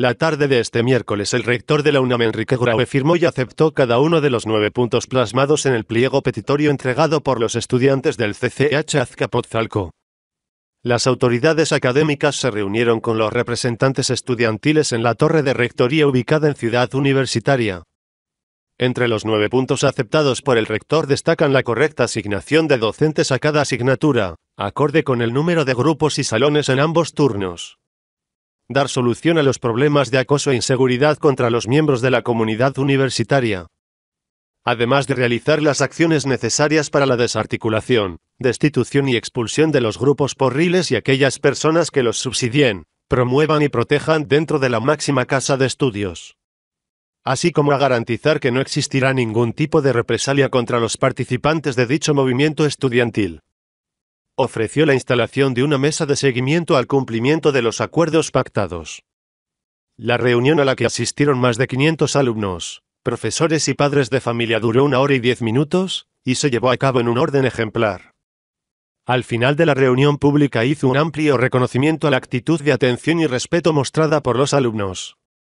La tarde de este miércoles el rector de la UNAM Enrique Graue firmó y aceptó cada uno de los nueve puntos plasmados en el pliego petitorio entregado por los estudiantes del CCH Azcapotzalco. Las autoridades académicas se reunieron con los representantes estudiantiles en la torre de rectoría ubicada en Ciudad Universitaria. Entre los nueve puntos aceptados por el rector destacan la correcta asignación de docentes a cada asignatura, acorde con el número de grupos y salones en ambos turnos dar solución a los problemas de acoso e inseguridad contra los miembros de la comunidad universitaria. Además de realizar las acciones necesarias para la desarticulación, destitución y expulsión de los grupos porriles y aquellas personas que los subsidien, promuevan y protejan dentro de la máxima casa de estudios. Así como a garantizar que no existirá ningún tipo de represalia contra los participantes de dicho movimiento estudiantil ofreció la instalación de una mesa de seguimiento al cumplimiento de los acuerdos pactados. La reunión a la que asistieron más de 500 alumnos, profesores y padres de familia duró una hora y diez minutos, y se llevó a cabo en un orden ejemplar. Al final de la reunión pública hizo un amplio reconocimiento a la actitud de atención y respeto mostrada por los alumnos.